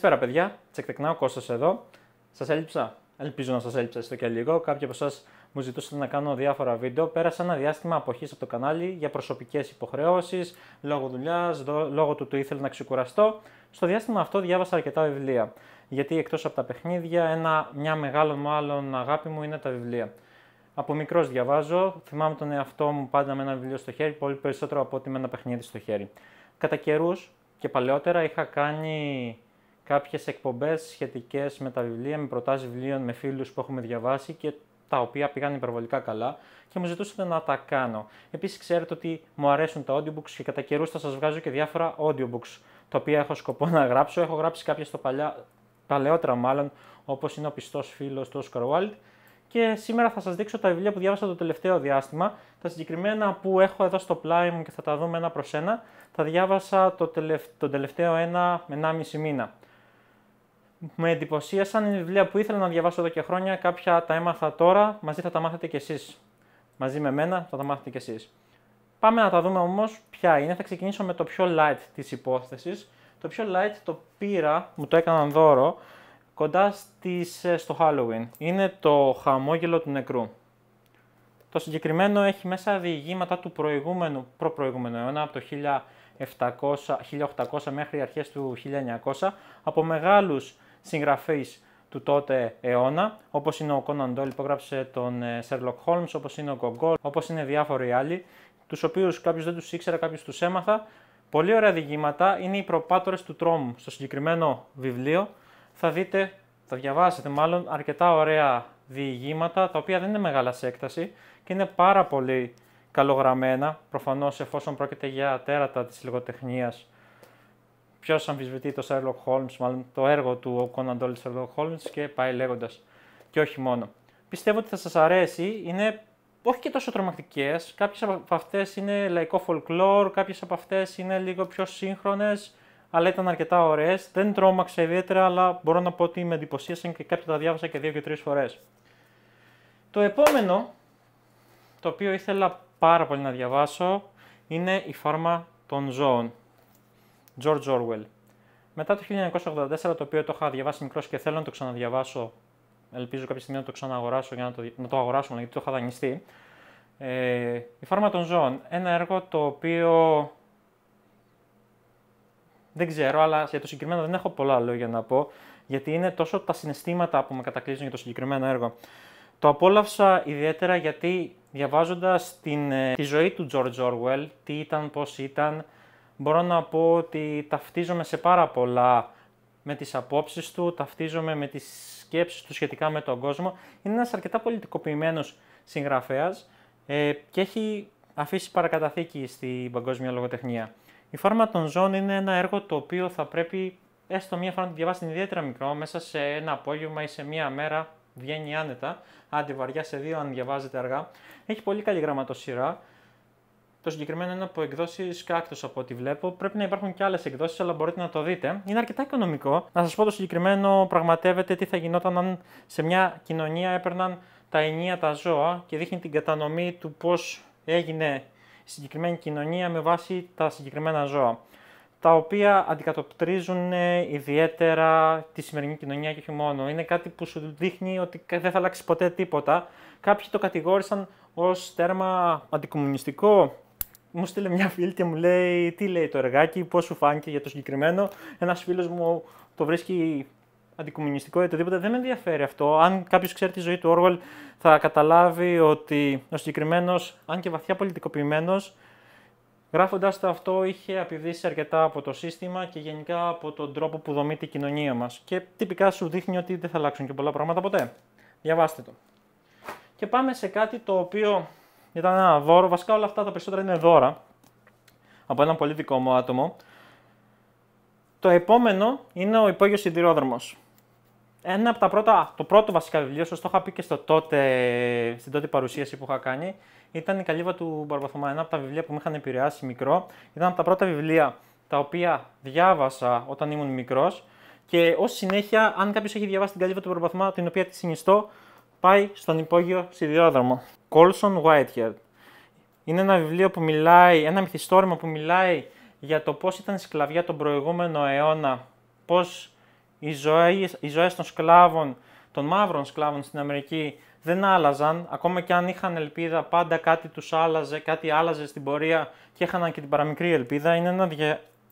Καλησπέρα, παιδιά. ο Κώστας εδώ. Σας έλειψα. Ελπίζω να σας έλειψα έστω και λίγο. Κάποιοι από εσάς μου ζητούσαν να κάνω διάφορα βίντεο. Πέρασα ένα διάστημα αποχής από το κανάλι για προσωπικές υποχρεώσεις, λόγω δουλειάς, λόγω του του ήθελα να ξεκουραστώ. Στο διάστημα αυτό διάβασα αρκετά βιβλία. Γιατί εκτός από τα παιχνίδια, ένα, μια μεγάλο μάλλον αγάπη μου είναι τα βιβλία. Από μικρός διαβάζω. Θυμάμαι τον εαυτό μου πάντα με ένα βιβλίο στο χέρι, πολύ περισσότερο από ότι με ένα παιχνίδι στο χέρι. Κατά καιρούς και παλαιότερα είχα κάνει κάποιες εκπομπές σχετικές με τα βιβλία, με προτάσεις βιβλίων, με φίλους που έχουμε διαβάσει και τα οποία πήγαν υπερβολικά καλά και μου ζητούσατε να τα κάνω. Επίσης, ξέρετε ότι μου αρέσουν τα audiobooks και κατά καιρούς θα σας βγάζω και διάφορα audiobooks τα οποία έχω σκοπό να γράψω. Έχω γράψει κάποια στο παλιά, παλαιότερα μάλλον, όπως είναι ο πιστός φίλος του Oscar Wilde. Και σήμερα θα σας δείξω τα βιβλία που διάβασα το τελευταίο διάστημα. Τα συγκεκριμένα που έχω εδώ στο πλάι μου και θα τα δούμε ένα προς ένα. Τα διάβασα το τον τελευταίο ένα με 1,5 μήνα με εντυπωσίασαν. Είναι βιβλία που ήθελα να διαβάσω εδώ και χρόνια. Κάποια τα έμαθα τώρα. Μαζί θα τα μάθετε κι εσείς. Μαζί με μένα θα τα μάθετε κι εσείς. Πάμε να τα δούμε όμως ποια είναι. Θα ξεκινήσω με το πιο light της υπόθεσης. Το πιο light το πήρα, μου το έκαναν δώρο, κοντά στις, ε, στο Halloween. Είναι το χαμόγελο του νεκρού. Το συγκεκριμένο έχει μέσα διηγήματα του προηγούμενου, προ-προηγούμενου αιώνα, από το 1700, 1800 μέχρι αρχές του 1900, από μεγάλους συγγραφείς του τότε αιώνα, όπως είναι ο Conan Doyle που έγραψε τον ε, Sherlock Holmes, όπως είναι ο Gogol, όπως είναι διάφοροι άλλοι, τους οποίους κάποιος δεν τους ήξερα, κάποιος τους έμαθα. Πολύ ωραία διηγήματα, είναι οι προπάτορες του τρόμου στο συγκεκριμένο βιβλίο. Θα δείτε, θα διαβάσετε μάλλον αρκετά ωραία διηγήματα, τα οποία δεν είναι μεγάλα σε έκταση και είναι πάρα πολύ καλογραμμένα, προφανώς εφόσον πρόκειται για τέρατα της λογοτεχνίας Ποιος αμφισβητεί το Sherlock Holmes, μάλλον το έργο του Conan Doyle Sherlock Holmes και πάει λέγοντας. Και όχι μόνο. Πιστεύω ότι θα σας αρέσει. Είναι όχι και τόσο τρομακτικές. Κάποιες από αυτές είναι λαϊκό folklore, κάποιες από αυτές είναι λίγο πιο σύγχρονες, αλλά ήταν αρκετά ωραίες. Δεν τρόμαξε ιδιαίτερα, αλλά μπορώ να πω ότι με εντυπωσίασαν και κάποια τα διάβασα και δύο και τρεις φορές. Το επόμενο, το οποίο ήθελα πάρα πολύ να διαβάσω, είναι η φάρμα των ζώων. George Orwell. Μετά το 1984, το οποίο το είχα διαβάσει μικρός και θέλω να το ξαναδιαβάσω, ελπίζω κάποια στιγμή να το ξαναγοράσω για να το, να το αγοράσω, γιατί το είχα δανειστεί. Ε, η Φάρμα των Ζώων. Ένα έργο το οποίο δεν ξέρω, αλλά για το συγκεκριμένο δεν έχω πολλά λόγια να πω, γιατί είναι τόσο τα συναισθήματα που με κατακλείζουν για το συγκεκριμένο έργο. Το απόλαυσα ιδιαίτερα γιατί διαβάζοντας την, ε, τη ζωή του George Orwell, τι ήταν, πώς ήταν, μπορώ να πω ότι ταυτίζομαι σε πάρα πολλά με τις απόψεις του, ταυτίζομαι με τις σκέψεις του σχετικά με τον κόσμο. Είναι ένας αρκετά πολιτικοποιημένος συγγραφέας ε, και έχει αφήσει παρακαταθήκη στην παγκόσμια λογοτεχνία. Η φόρμα των Ζών είναι ένα έργο το οποίο θα πρέπει έστω μία φορά να το διαβάσει ιδιαίτερα μικρό, μέσα σε ένα απόγευμα ή σε μία μέρα βγαίνει άνετα, άντε βαριά σε δύο αν διαβάζετε αργά. Έχει πολύ καλή γραμματοσυρά, το συγκεκριμένο είναι από εκδόσεις Κάκτο από ό,τι βλέπω. Πρέπει να υπάρχουν και άλλες εκδόσεις, αλλά μπορείτε να το δείτε. Είναι αρκετά οικονομικό. Να σας πω το συγκεκριμένο πραγματεύεται τι θα γινόταν αν σε μια κοινωνία έπαιρναν τα ενία τα ζώα και δείχνει την κατανομή του πώς έγινε η συγκεκριμένη κοινωνία με βάση τα συγκεκριμένα ζώα. Τα οποία αντικατοπτρίζουν ε, ιδιαίτερα τη σημερινή κοινωνία και όχι μόνο. Είναι κάτι που σου δείχνει ότι δεν θα αλλάξει ποτέ τίποτα. Κάποιοι το κατηγόρησαν ως τέρμα αντικομουνιστικό, μου στείλε μια φίλη και μου λέει τι λέει το εργάκι, πώς σου φάνηκε για το συγκεκριμένο. Ένας φίλος μου το βρίσκει αντικομινιστικό ή οτιδήποτε. Δεν με ενδιαφέρει αυτό. Αν κάποιος ξέρει τη ζωή του Όργολ, θα καταλάβει ότι ο συγκεκριμένος, αν και βαθιά πολιτικοποιημένος, γράφοντα το αυτό, είχε απειδήσει αρκετά από το σύστημα και γενικά από τον τρόπο που δομείται η κοινωνία μας. Και τυπικά σου δείχνει ότι δεν θα αλλάξουν και πολλά πράγματα ποτέ. Διαβάστε το. Και πάμε σε κάτι το οποίο ήταν ένα δώρο, βασικά όλα αυτά τα περισσότερα είναι δώρα από έναν πολύ δικό μου άτομο. Το επόμενο είναι ο υπόγειος σιδηρόδρομος. Ένα από τα πρώτα, το πρώτο βασικά βιβλίο, σας το είχα πει και στο τότε, στην τότε παρουσίαση που είχα κάνει, ήταν η Καλύβα του Μπαρμπαθωμά. Ένα από τα βιβλία που με είχαν επηρεάσει μικρό. Ήταν από τα πρώτα βιβλία τα οποία διάβασα όταν ήμουν μικρός. Και ως συνέχεια, αν κάποιος έχει διαβάσει την Καλύβα του Μπαρμπαθωμά, την οποία τη συνιστώ, πάει στον υπόγειο σιδηρόδρομο. Colson Whitehead. Είναι ένα βιβλίο που μιλάει, ένα μυθιστόρημα που μιλάει για το πώς ήταν η σκλαβιά τον προηγούμενο αιώνα, πώς οι ζωές, οι ζωές των σκλάβων, των μαύρων σκλάβων στην Αμερική δεν άλλαζαν, ακόμα και αν είχαν ελπίδα, πάντα κάτι τους άλλαζε, κάτι άλλαζε στην πορεία και είχαν και την παραμικρή ελπίδα. Είναι ένα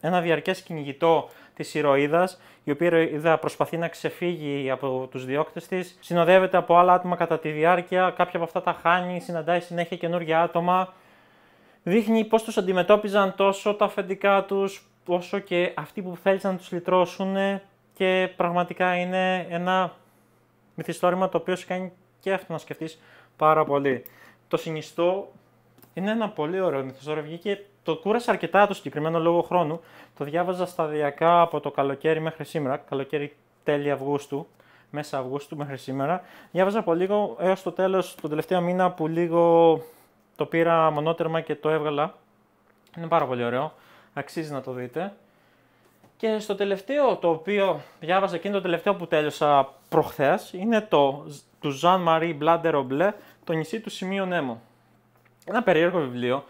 ένα διαρκές κυνηγητό της ηρωίδας, η οποία ηρωίδα προσπαθεί να ξεφύγει από τους διώκτες της. συνοδεύεται από άλλα άτομα κατά τη διάρκεια, κάποια από αυτά τα χάνει, συναντάει συνέχεια καινούργια άτομα, δείχνει πώς τους αντιμετώπιζαν τόσο τα αφεντικά τους, όσο και αυτοί που θέλησαν να τους λυτρώσουν και πραγματικά είναι ένα μυθιστόρημα το οποίο σου κάνει και αυτό να σκεφτείς πάρα πολύ. Το συνιστό είναι ένα πολύ ωραίο μυθιστόρημα, βγήκε το κούρασα αρκετά το συγκεκριμένο λόγο χρόνου. Το διάβαζα σταδιακά από το καλοκαίρι μέχρι σήμερα, καλοκαίρι τέλη Αυγούστου, μέσα Αυγούστου μέχρι σήμερα. Διάβαζα από λίγο έως το τέλος, τον τελευταίο μήνα που λίγο το πήρα μονότερμα και το έβγαλα. Είναι πάρα πολύ ωραίο, αξίζει να το δείτε. Και στο τελευταίο το οποίο διάβαζα είναι το τελευταίο που τέλειωσα προχθές είναι το του Ζαν Μαρί de το νησί του σημείου Νέμο. Ένα περίεργο βιβλίο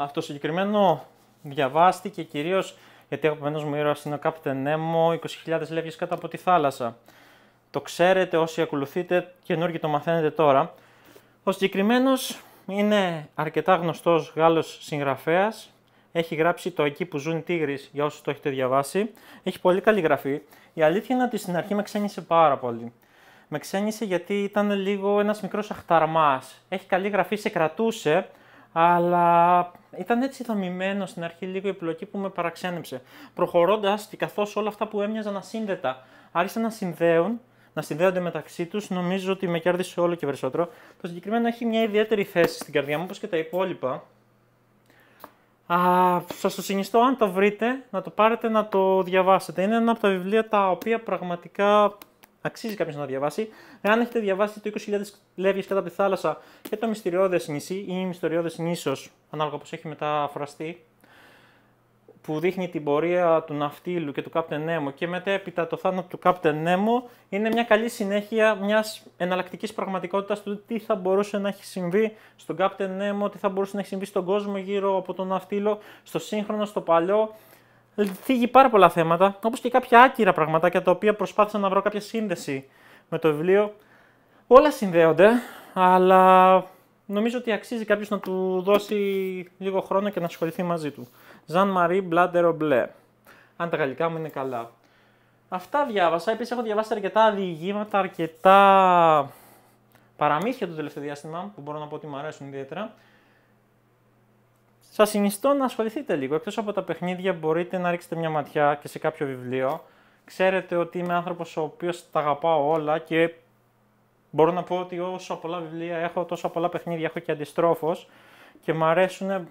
αυτό συγκεκριμένο διαβάστηκε κυρίως γιατί ο αγαπημένος μου ήρωας είναι ο Captain Nemo, 20.000 λεύγες κάτω από τη θάλασσα. Το ξέρετε όσοι ακολουθείτε, καινούργιοι το μαθαίνετε τώρα. Ο συγκεκριμένος είναι αρκετά γνωστός Γάλλος συγγραφέας. Έχει γράψει το Εκεί που ζουν οι τίγρες, για όσους το έχετε διαβάσει. Έχει πολύ καλή γραφή. Η αλήθεια είναι ότι στην αρχή με ξένησε πάρα πολύ. Με ξένησε γιατί ήταν λίγο ένας μικρός αχταρμάς. Έχει καλή γραφή, σε κρατούσε, αλλά ήταν έτσι δομημένο στην αρχή λίγο η πλοκή που με παραξένεψε. Προχωρώντας και καθώς όλα αυτά που έμοιαζαν ασύνδετα άρχισαν να συνδέουν, να συνδέονται μεταξύ τους, νομίζω ότι με κέρδισε όλο και περισσότερο. Το συγκεκριμένο έχει μια ιδιαίτερη θέση στην καρδιά μου, όπως και τα υπόλοιπα. Σα σας το συνιστώ αν το βρείτε να το πάρετε να το διαβάσετε. Είναι ένα από τα βιβλία τα οποία πραγματικά Αξίζει κάποιος να διαβάσει. Εάν έχετε διαβάσει το 20.000 λεύγε κατά τη θάλασσα και το μυστηριώδες νησί ή η μυστηριώδες νήσος, ανάλογα πώς έχει μεταφραστεί, που δείχνει την πορεία του ναυτίλου και του Κάπτεν Νέμο και μετέπειτα το θάνατο του Κάπτεν Νέμο είναι μια καλή συνέχεια μιας εναλλακτικής πραγματικότητας του τι θα μπορούσε να έχει συμβεί στον Κάπτεν Νέμο, τι θα μπορούσε να έχει συμβεί στον κόσμο γύρω από τον ναυτίλο, στο σύγχρονο, στο παλιό θίγει πάρα πολλά θέματα, όπως και κάποια άκυρα πραγματάκια τα οποία προσπάθησα να βρω κάποια σύνδεση με το βιβλίο. Όλα συνδέονται, αλλά νομίζω ότι αξίζει κάποιος να του δώσει λίγο χρόνο και να ασχοληθεί μαζί του. Ζαν Μαρί Μπλάντερο Μπλε. Αν τα γαλλικά μου είναι καλά. Αυτά διάβασα. Επίσης, έχω διαβάσει αρκετά διηγήματα, αρκετά παραμύθια το τελευταίο διάστημα που μπορώ να πω ότι μου αρέσουν ιδιαίτερα. Σας συνιστώ να ασχοληθείτε λίγο. Εκτός από τα παιχνίδια, μπορείτε να ρίξετε μια ματιά και σε κάποιο βιβλίο. Ξέρετε ότι είμαι άνθρωπος ο οποίος τα αγαπάω όλα και μπορώ να πω ότι όσο πολλά βιβλία έχω, τόσο πολλά παιχνίδια έχω και αντιστρόφως και μου αρέσουν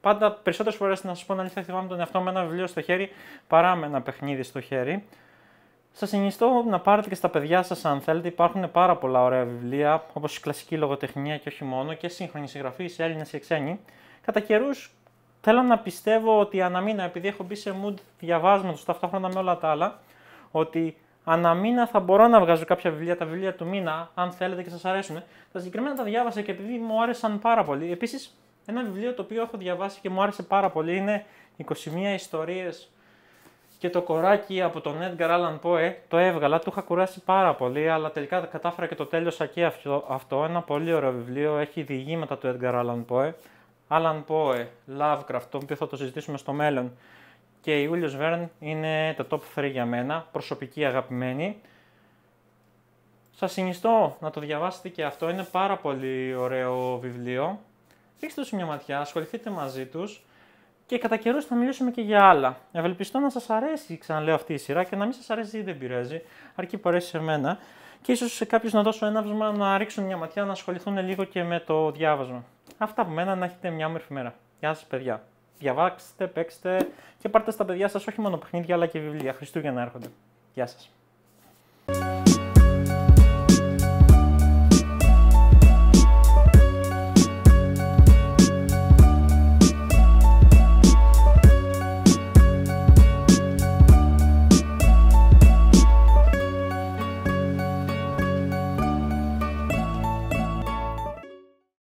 πάντα περισσότερες φορές να σας πω να αλήθεια θυμάμαι τον εαυτό με ένα βιβλίο στο χέρι παρά με ένα παιχνίδι στο χέρι. Σας συνιστώ να πάρετε και στα παιδιά σας, αν θέλετε. Υπάρχουν πάρα πολλά ωραία βιβλία, όπως η κλασική λογοτεχνία και όχι μόνο, και σύγχρονη συγγραφή Έλληνες και ξένοι. Κατά καιρούς θέλω να πιστεύω ότι αναμήνα, επειδή έχω μπει σε mood διαβάσματος ταυτόχρονα με όλα τα άλλα, ότι αναμήνα θα μπορώ να βγάζω κάποια βιβλία, τα βιβλία του μήνα, αν θέλετε και σας αρέσουν. Τα συγκεκριμένα τα διάβασα και επειδή μου άρεσαν πάρα πολύ. Επίσης, ένα βιβλίο το οποίο έχω διαβάσει και μου άρεσε πάρα πολύ είναι 21 Ιστορίες και το κοράκι από τον Edgar Allan Poe το έβγαλα, του είχα κουράσει πάρα πολύ, αλλά τελικά κατάφερα και το τέλειωσα και αυτό. Ένα πολύ ωραίο βιβλίο, έχει διηγήματα του Edgar Allan Poe. Alan Poe, Lovecraft, το οποίο θα το συζητήσουμε στο μέλλον, και η Ούλιος Βέρν είναι το top 3 για μένα, προσωπική αγαπημένη. Σας συνιστώ να το διαβάσετε και αυτό, είναι πάρα πολύ ωραίο βιβλίο. Ρίξτε τους μια ματιά, ασχοληθείτε μαζί τους και κατά καιρούς θα μιλήσουμε και για άλλα. Ευελπιστώ να σας αρέσει, ξαναλέω αυτή η σειρά και να μην σας αρέσει δεν πειράζει, αρκεί που αρέσει σε μένα. Και ίσως σε κάποιους να δώσω ένα βήμα, να ρίξουν μια ματιά, να ασχοληθούν λίγο και με το διάβασμα. Αυτά από μένα να έχετε μια όμορφη μέρα. Γεια σας παιδιά. Διαβάξτε, παίξτε και πάρτε στα παιδιά σας όχι μόνο παιχνίδια αλλά και βιβλία. Χριστούγεννα έρχονται. Γεια σας.